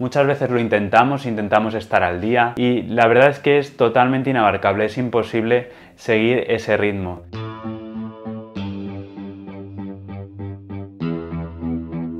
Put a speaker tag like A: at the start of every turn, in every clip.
A: Muchas veces lo intentamos, intentamos estar al día y la verdad es que es totalmente inabarcable, es imposible seguir ese ritmo.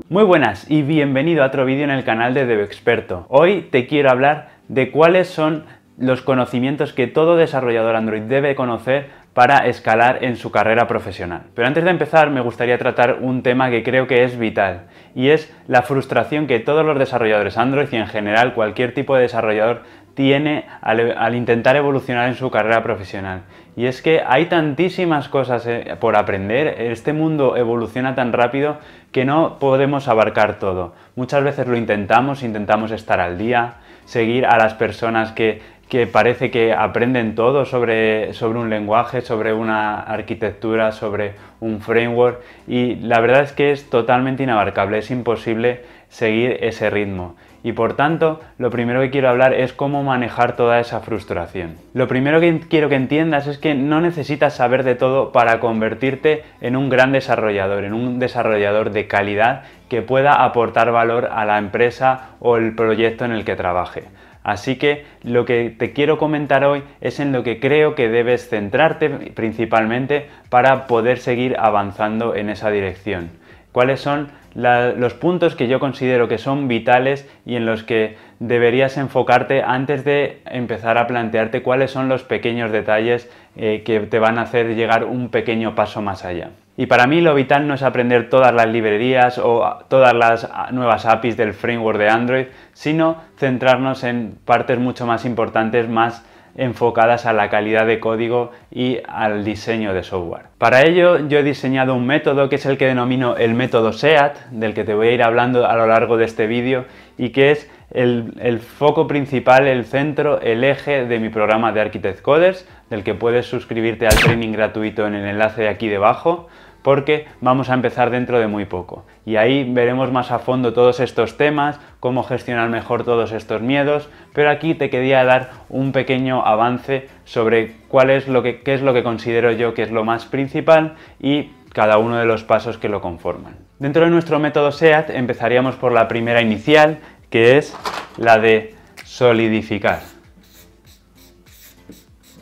A: Muy buenas y bienvenido a otro vídeo en el canal de Experto. Hoy te quiero hablar de cuáles son los conocimientos que todo desarrollador Android debe conocer para escalar en su carrera profesional. Pero antes de empezar me gustaría tratar un tema que creo que es vital y es la frustración que todos los desarrolladores Android y en general cualquier tipo de desarrollador tiene al, intentar evolucionar en su carrera profesional. Y es que hay tantísimas cosas eh, por aprender, este mundo evoluciona tan rápido que no podemos abarcar todo. Muchas veces lo intentamos, intentamos estar al día, seguir a las personas que que parece que aprenden todo sobre, sobre un lenguaje, sobre una arquitectura, sobre un framework y la verdad es que es totalmente inabarcable, es imposible seguir ese ritmo. Y por tanto, lo primero que quiero hablar es cómo manejar toda esa frustración. Lo primero que quiero que entiendas es que no necesitas saber de todo para convertirte en un gran desarrollador, en un desarrollador de calidad que pueda aportar valor a la empresa o el proyecto en el que trabaje. Así que lo que te quiero comentar hoy es en lo que creo que debes centrarte principalmente para poder seguir avanzando en esa dirección. ¿Cuáles son los puntos que yo considero que son vitales y en los que deberías enfocarte antes de empezar a plantearte cuáles son los pequeños detalles eh, que te van a hacer llegar un pequeño paso más allá? Y para mí lo vital no es aprender todas las librerías o todas las nuevas APIs del framework de Android, sino centrarnos en partes mucho más importantes, más enfocadas a la calidad de código y al diseño de software. Para ello yo he diseñado un método que es el que denomino el método SEAT, del que te voy a ir hablando a lo largo de este vídeo y que es el, el foco principal, el centro, el eje de mi programa de Architect Coders, del que puedes suscribirte al training gratuito en el enlace de aquí debajo porque vamos a empezar dentro de muy poco. Y ahí veremos más a fondo todos estos temas, cómo gestionar mejor todos estos miedos, pero aquí te quería dar un pequeño avance sobre cuál es lo que, qué es lo que considero yo que es lo más principal y cada uno de los pasos que lo conforman. Dentro de nuestro método SEAT empezaríamos por la primera inicial, que es la de solidificar.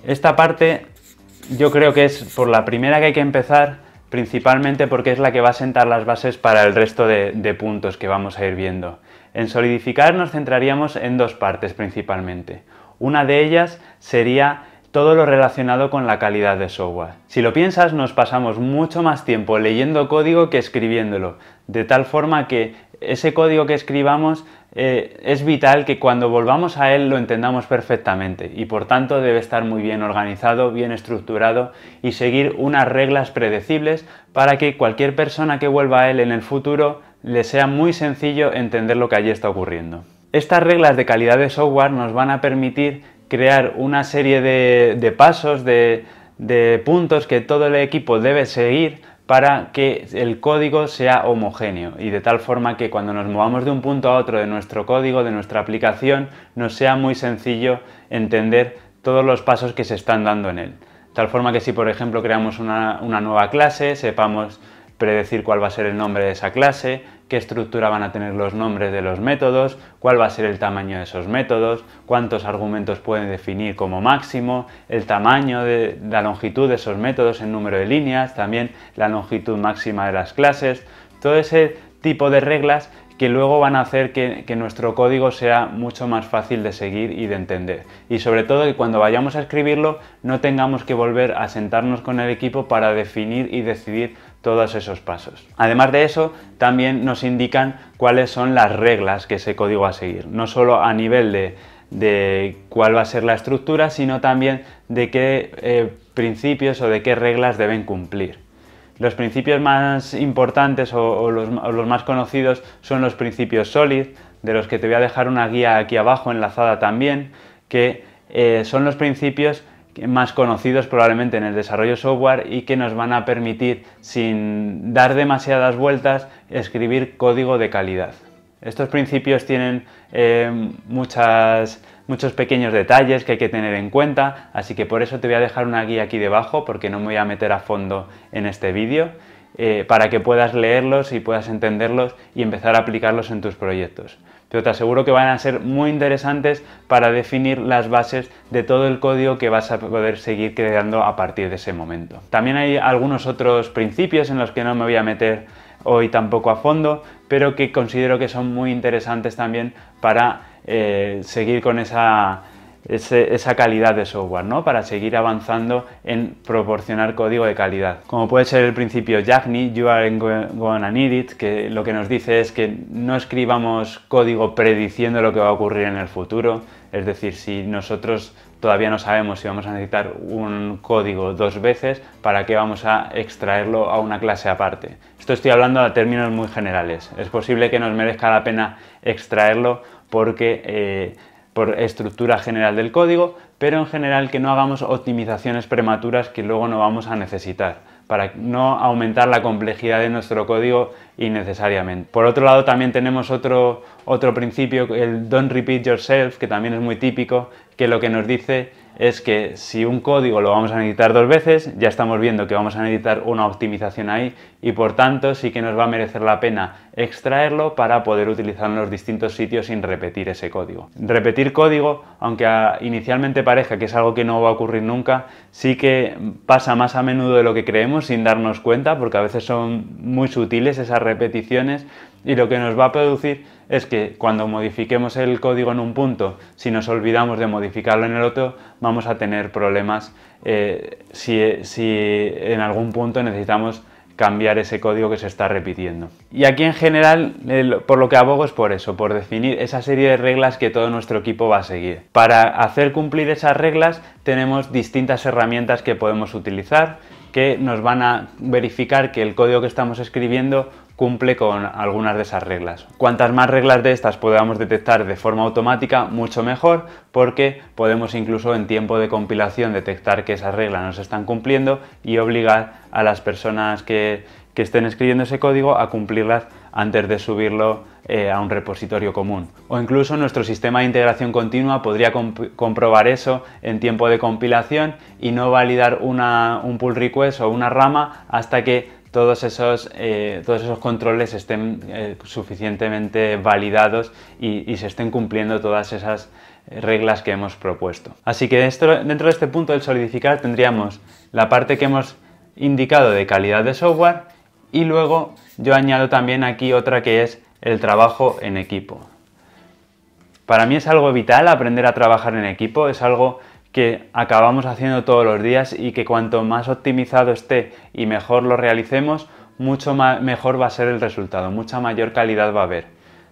A: Esta parte yo creo que es por la primera que hay que empezar, principalmente porque es la que va a sentar las bases para el resto de, puntos que vamos a ir viendo. En solidificar nos centraríamos en dos partes principalmente. Una de ellas sería todo lo relacionado con la calidad de software. Si lo piensas, nos pasamos mucho más tiempo leyendo código que escribiéndolo, de tal forma que ese código que escribamos eh, es vital que cuando volvamos a él lo entendamos perfectamente y por tanto debe estar muy bien organizado, bien estructurado y seguir unas reglas predecibles para que cualquier persona que vuelva a él en el futuro le sea muy sencillo entender lo que allí está ocurriendo. Estas reglas de calidad de software nos van a permitir crear una serie de, pasos, de puntos que todo el equipo debe seguir para que el código sea homogéneo y de tal forma que cuando nos movamos de un punto a otro de nuestro código, de nuestra aplicación, nos sea muy sencillo entender todos los pasos que se están dando en él. De tal forma que si por ejemplo creamos una, una nueva clase, sepamos predecir cuál va a ser el nombre de esa clase, qué estructura van a tener los nombres de los métodos, cuál va a ser el tamaño de esos métodos, cuántos argumentos pueden definir como máximo, el tamaño de la longitud de esos métodos en número de líneas, también la longitud máxima de las clases, todo ese tipo de reglas que luego van a hacer que, nuestro código sea mucho más fácil de seguir y de entender. Y sobre todo que cuando vayamos a escribirlo no tengamos que volver a sentarnos con el equipo para definir y decidir todos esos pasos. Además de eso, también nos indican cuáles son las reglas que ese código va a seguir, no solo a nivel de, cuál va a ser la estructura, sino también de qué eh, principios o de qué reglas deben cumplir. Los principios más importantes o, los, más conocidos son los principios SOLID, de los que te voy a dejar una guía aquí abajo enlazada también, que eh, son los principios más conocidos probablemente en el desarrollo software y que nos van a permitir, sin dar demasiadas vueltas, escribir código de calidad. Estos principios tienen eh, muchos pequeños detalles que hay que tener en cuenta, así que por eso te voy a dejar una guía aquí debajo porque no me voy a meter a fondo en este vídeo, eh, para que puedas leerlos y puedas entenderlos y empezar a aplicarlos en tus proyectos pero te aseguro que van a ser muy interesantes para definir las bases de todo el código que vas a poder seguir creando a partir de ese momento. También hay algunos otros principios en los que no me voy a meter hoy tampoco a fondo, pero que considero que son muy interesantes también para eh, seguir con esa esa calidad de software, ¿no? Para seguir avanzando en proporcionar código de calidad. Como puede ser el principio Yagni, You are gonna need it, que lo que nos dice es que no escribamos código prediciendo lo que va a ocurrir en el futuro. Es decir, si nosotros todavía no sabemos si vamos a necesitar un código dos veces, ¿para qué vamos a extraerlo a una clase aparte? Esto estoy hablando a términos muy generales. Es posible que nos merezca la pena extraerlo porque eh, por estructura general del código, pero en general que no hagamos optimizaciones prematuras que luego no vamos a necesitar para no aumentar la complejidad de nuestro código innecesariamente. Por otro lado, también tenemos otro, otro principio, el don't repeat yourself, que también es muy típico, que lo que nos dice es que si un código lo vamos a necesitar dos veces, ya estamos viendo que vamos a necesitar una optimización ahí y por tanto sí que nos va a merecer la pena extraerlo para poder utilizarlo en los distintos sitios sin repetir ese código. Repetir código, aunque ah, inicialmente parezca que es algo que no va a ocurrir nunca, sí que pasa más a menudo de lo que creemos sin darnos cuenta porque a veces son muy sutiles esas repeticiones y lo que nos va a producir es que cuando modifiquemos el código en un punto, si nos olvidamos de modificarlo en el otro, vamos a tener problemas eh, si, en algún punto necesitamos cambiar ese código que se está repitiendo. Y aquí en general, por lo que abogo es por eso, por definir esa serie de reglas que todo nuestro equipo va a seguir. Para hacer cumplir esas reglas tenemos distintas herramientas que podemos utilizar que nos van a verificar que el código que estamos escribiendo cumple con algunas de esas reglas. Cuantas más reglas de estas podamos detectar de forma automática, mucho mejor, porque podemos incluso en tiempo de compilación detectar que esas reglas no se están cumpliendo y obligar a las personas que, estén escribiendo ese código a cumplirlas antes de subirlo eh, a un repositorio común. O incluso nuestro sistema de integración continua podría comprobar eso en tiempo de compilación y no validar un pull request o una rama hasta que todos esos, eh, todos esos controles estén eh, suficientemente validados y, se estén cumpliendo todas esas eh, reglas que hemos propuesto. Así que dentro, dentro de este punto del solidificar tendríamos la parte que hemos indicado de calidad de software y luego yo añado también aquí otra que es el trabajo en equipo. Para mí es algo vital aprender a trabajar en equipo, es algo que acabamos haciendo todos los días y que cuanto más optimizado esté y mejor lo realicemos, mucho mejor va a ser el resultado, mucha mayor calidad va a haber.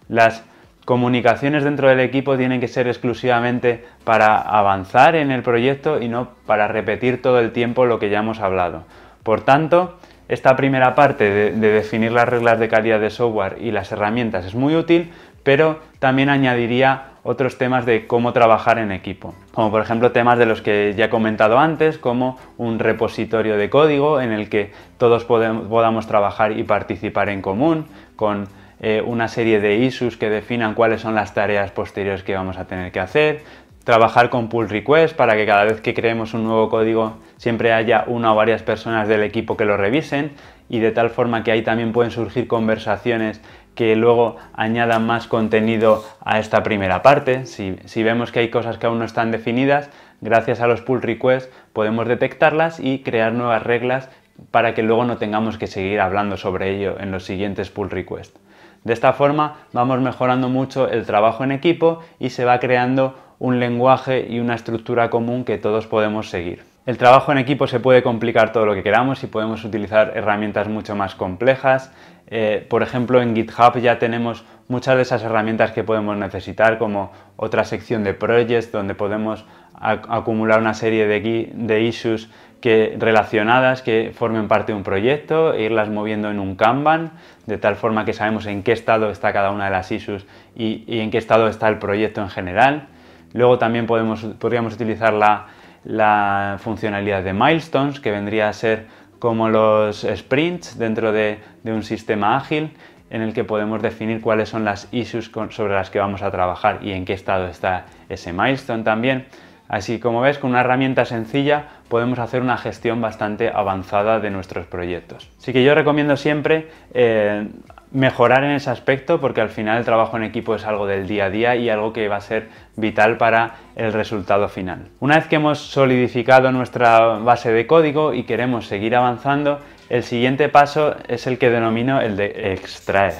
A: Las comunicaciones dentro del equipo tienen que ser exclusivamente para avanzar en el proyecto y no para repetir todo el tiempo lo que ya hemos hablado. Por tanto, esta primera parte de, definir las reglas de calidad de software y las herramientas es muy útil, pero también añadiría otros temas de cómo trabajar en equipo, como por ejemplo temas de los que ya he comentado antes, como un repositorio de código en el que todos podamos trabajar y participar en común, con eh, una serie de issues que definan cuáles son las tareas posteriores que vamos a tener que hacer, trabajar con pull request para que cada vez que creemos un nuevo código siempre haya una o varias personas del equipo que lo revisen y de tal forma que ahí también pueden surgir conversaciones que luego añada más contenido a esta primera parte. Si, si, vemos que hay cosas que aún no están definidas, gracias a los pull requests podemos detectarlas y crear nuevas reglas para que luego no tengamos que seguir hablando sobre ello en los siguientes pull requests. De esta forma vamos mejorando mucho el trabajo en equipo y se va creando un lenguaje y una estructura común que todos podemos seguir. El trabajo en equipo se puede complicar todo lo que queramos y podemos utilizar herramientas mucho más complejas. Eh, por ejemplo, en GitHub ya tenemos muchas de esas herramientas que podemos necesitar, como otra sección de projects donde podemos acumular una serie de, issues que, relacionadas que formen parte de un proyecto e irlas moviendo en un Kanban, de tal forma que sabemos en qué estado está cada una de las issues y, en qué estado está el proyecto en general. Luego también podríamos utilizar la la funcionalidad de milestones, que vendría a ser como los sprints dentro de, un sistema ágil en el que podemos definir cuáles son las issues sobre las que vamos a trabajar y en qué estado está ese milestone también. Así como ves, con una herramienta sencilla podemos hacer una gestión bastante avanzada de nuestros proyectos. Así que yo recomiendo siempre eh, mejorar en ese aspecto porque al final el trabajo en equipo es algo del día a día y algo que va a ser vital para el resultado final. Una vez que hemos solidificado nuestra base de código y queremos seguir avanzando, el siguiente paso es el que denomino el de extraer.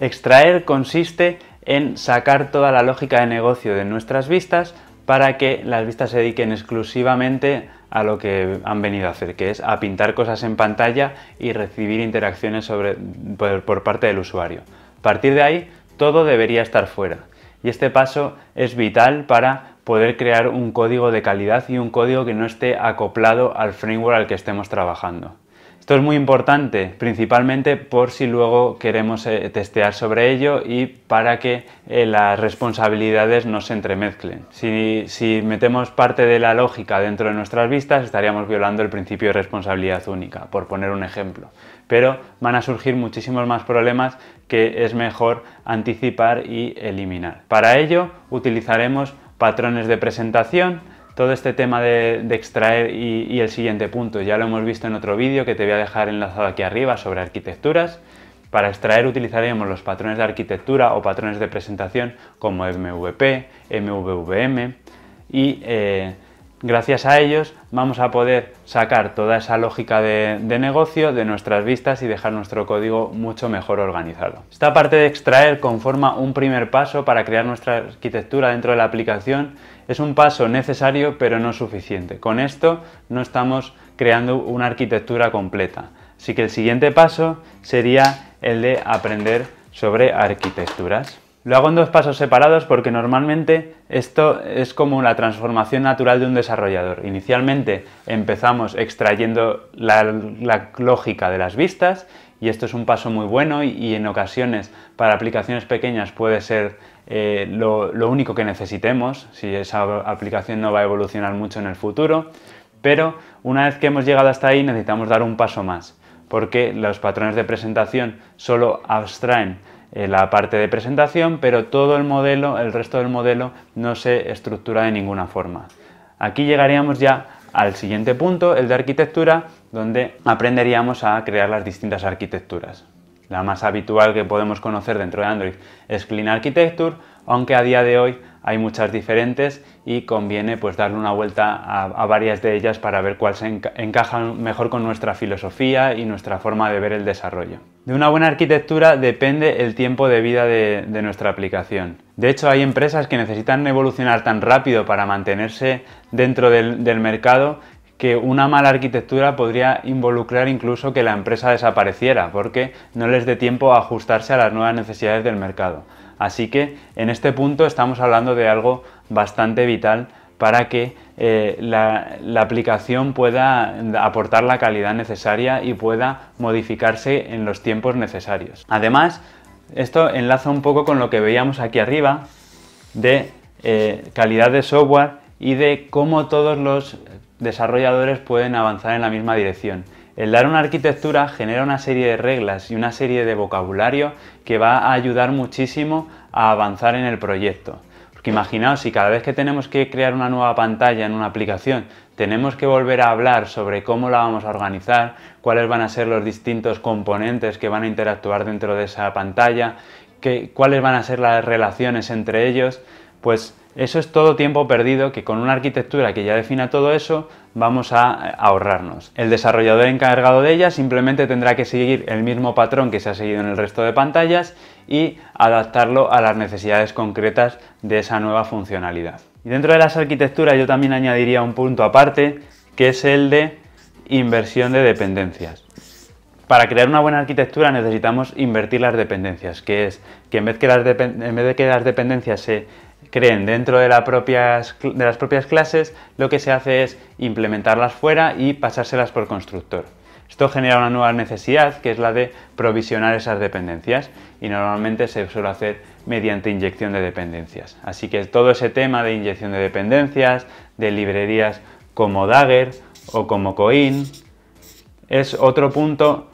A: Extraer consiste en sacar toda la lógica de negocio de nuestras vistas para que las vistas se dediquen exclusivamente a lo que han venido a hacer, que es a pintar cosas en pantalla y recibir interacciones por parte del usuario. A partir de ahí, todo debería estar fuera. Y este paso es vital para poder crear un código de calidad y un código que no esté acoplado al framework al que estemos trabajando. Esto es muy importante, principalmente por si luego queremos eh, testear sobre ello y para que eh, las responsabilidades no se entremezclen. si metemos parte de la lógica dentro de nuestras vistas, estaríamos violando el principio de responsabilidad única, por poner un ejemplo. Pero van a surgir muchísimos más problemas que es mejor anticipar y eliminar. Para ello utilizaremos patrones de presentación todo este tema de, extraer y, el siguiente punto, ya lo hemos visto en otro vídeo que te voy a dejar enlazado aquí arriba sobre arquitecturas. Para extraer utilizaremos los patrones de arquitectura o patrones de presentación como MVP, MVVM y eh, gracias a ellos vamos a poder sacar toda esa lógica de, negocio de nuestras vistas y dejar nuestro código mucho mejor organizado. Esta parte de extraer conforma un primer paso para crear nuestra arquitectura dentro de la aplicación es un paso necesario pero no suficiente. Con esto no estamos creando una arquitectura completa. Así que el siguiente paso sería el de aprender sobre arquitecturas. Lo hago en dos pasos separados porque normalmente esto es como la transformación natural de un desarrollador. Inicialmente empezamos extrayendo la, lógica de las vistas y esto es un paso muy bueno y en ocasiones para aplicaciones pequeñas puede ser eh, lo, único que necesitemos, si esa aplicación no va a evolucionar mucho en el futuro, pero una vez que hemos llegado hasta ahí necesitamos dar un paso más, porque los patrones de presentación solo abstraen eh, la parte de presentación, pero todo el modelo, el resto del modelo, no se estructura de ninguna forma. Aquí llegaríamos ya al siguiente punto, el de arquitectura, donde aprenderíamos a crear las distintas arquitecturas. La más habitual que podemos conocer dentro de Android es Clean Architecture, aunque a día de hoy hay muchas diferentes y conviene pues darle una vuelta a, varias de ellas para ver cuál se encaja mejor con nuestra filosofía y nuestra forma de ver el desarrollo. De una buena arquitectura depende el tiempo de vida de, nuestra aplicación. De hecho, hay empresas que necesitan evolucionar tan rápido para mantenerse dentro del mercado que una mala arquitectura podría involucrar incluso que la empresa desapareciera, porque no les dé tiempo a ajustarse a las nuevas necesidades del mercado. Así que en este punto estamos hablando de algo bastante vital para que eh, la, aplicación pueda aportar la calidad necesaria y pueda modificarse en los tiempos necesarios. Además, esto enlaza un poco con lo que veíamos aquí arriba de eh, calidad de software y de cómo todos los desarrolladores pueden avanzar en la misma dirección. El dar una arquitectura genera una serie de reglas y una serie de vocabulario que va a ayudar muchísimo a avanzar en el proyecto. Porque imaginaos, si cada vez que tenemos que crear una nueva pantalla en una aplicación, tenemos que volver a hablar sobre cómo la vamos a organizar, cuáles van a ser los distintos componentes que van a interactuar dentro de esa pantalla, cuáles van a ser las relaciones entre ellos, pues eso es todo tiempo perdido que con una arquitectura que ya defina todo eso vamos a eh, ahorrarnos. El desarrollador encargado de ella simplemente tendrá que seguir el mismo patrón que se ha seguido en el resto de pantallas y adaptarlo a las necesidades concretas de esa nueva funcionalidad. Y dentro de las arquitecturas yo también añadiría un punto aparte que es el de inversión de dependencias. Para crear una buena arquitectura necesitamos invertir las dependencias, que es que en vez, de que las dependencias se creen dentro de, las propias clases, lo que se hace es implementarlas fuera y pasárselas por constructor. Esto genera una nueva necesidad que es la de provisionar esas dependencias y normalmente se suele hacer mediante inyección de dependencias. Así que todo ese tema de inyección de dependencias, de librerías como Dagger o como Coin, es otro punto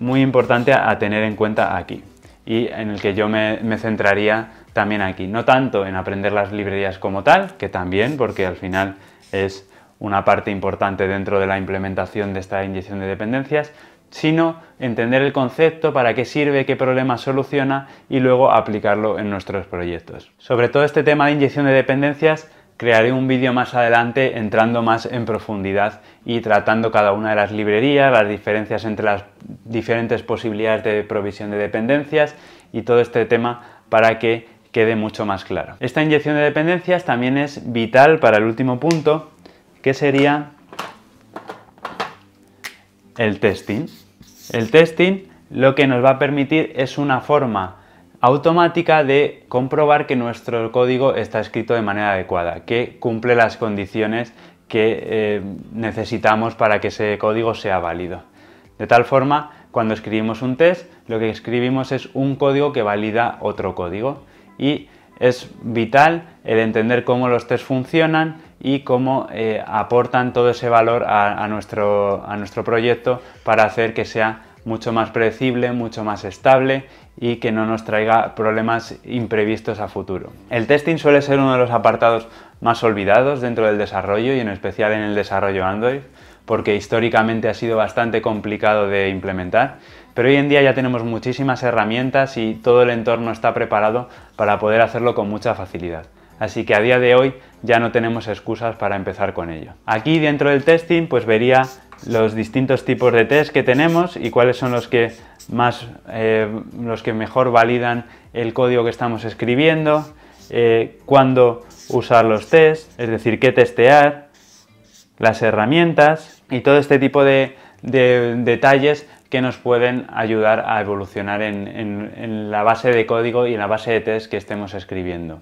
A: muy importante a tener en cuenta aquí y en el que yo me centraría también aquí. No tanto en aprender las librerías como tal, que también, porque al final es una parte importante dentro de la implementación de esta inyección de dependencias, sino entender el concepto, para qué sirve, qué problema soluciona y luego aplicarlo en nuestros proyectos. Sobre todo este tema de inyección de dependencias, crearé un vídeo más adelante entrando más en profundidad y tratando cada una de las librerías, las diferencias entre las diferentes posibilidades de provisión de dependencias y todo este tema para que quede mucho más claro. Esta inyección de dependencias también es vital para el último punto, que sería el testing. El testing lo que nos va a permitir es una forma automática de comprobar que nuestro código está escrito de manera adecuada, que cumple las condiciones que eh, necesitamos para que ese código sea válido. De tal forma, cuando escribimos un test, lo que escribimos es un código que valida otro código y es vital el entender cómo los test funcionan y cómo eh, aportan todo ese valor a, nuestro, a nuestro proyecto para hacer que sea mucho más predecible, mucho más estable y que no nos traiga problemas imprevistos a futuro. El testing suele ser uno de los apartados más olvidados dentro del desarrollo y en especial en el desarrollo Android porque históricamente ha sido bastante complicado de implementar pero hoy en día ya tenemos muchísimas herramientas y todo el entorno está preparado para poder hacerlo con mucha facilidad. Así que a día de hoy ya no tenemos excusas para empezar con ello. Aquí dentro del testing pues vería los distintos tipos de test que tenemos y cuáles son los que más, eh, los que mejor validan el código que estamos escribiendo, eh, cuándo usar los tests, es decir, qué testear, las herramientas y todo este tipo de detalles que nos pueden ayudar a evolucionar en, la base de código y en la base de test que estemos escribiendo.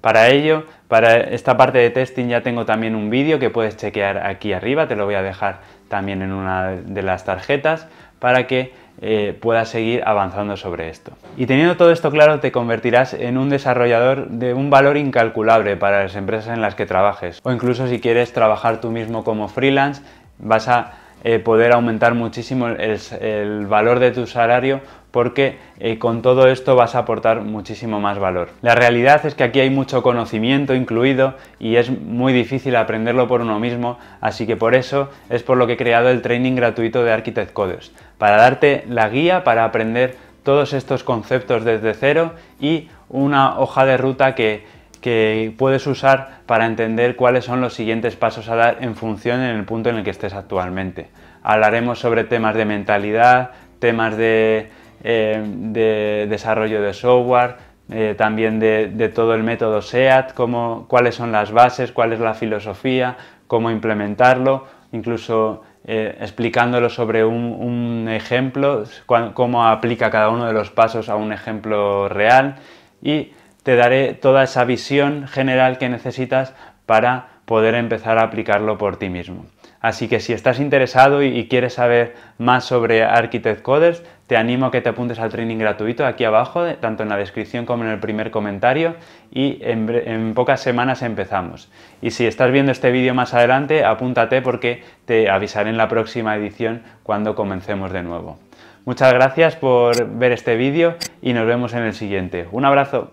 A: Para ello, para esta parte de testing ya tengo también un vídeo que puedes chequear aquí arriba, te lo voy a dejar también en una de las tarjetas para que eh, puedas seguir avanzando sobre esto. Y teniendo todo esto claro, te convertirás en un desarrollador de un valor incalculable para las empresas en las que trabajes. O incluso si quieres trabajar tú mismo como freelance, vas a eh, poder aumentar muchísimo el, valor de tu salario porque eh, con todo esto vas a aportar muchísimo más valor. La realidad es que aquí hay mucho conocimiento incluido y es muy difícil aprenderlo por uno mismo, así que por eso es por lo que he creado el training gratuito de Architect Coders, para darte la guía para aprender todos estos conceptos desde cero y una hoja de ruta que que puedes usar para entender cuáles son los siguientes pasos a dar en función en el punto en el que estés actualmente. Hablaremos sobre temas de mentalidad, temas de, eh, desarrollo de software, eh, también de, todo el método SEAT, cómo, cuáles son las bases, cuál es la filosofía, cómo implementarlo, incluso eh, explicándolo sobre un, ejemplo, cómo aplica cada uno de los pasos a un ejemplo real y te daré toda esa visión general que necesitas para poder empezar a aplicarlo por ti mismo. Así que si estás interesado y quieres saber más sobre Architect Coders, te animo a que te apuntes al training gratuito aquí abajo, tanto en la descripción como en el primer comentario, y en, pocas semanas empezamos. Y si estás viendo este vídeo más adelante, apúntate porque te avisaré en la próxima edición cuando comencemos de nuevo. Muchas gracias por ver este vídeo y nos vemos en el siguiente. Un abrazo.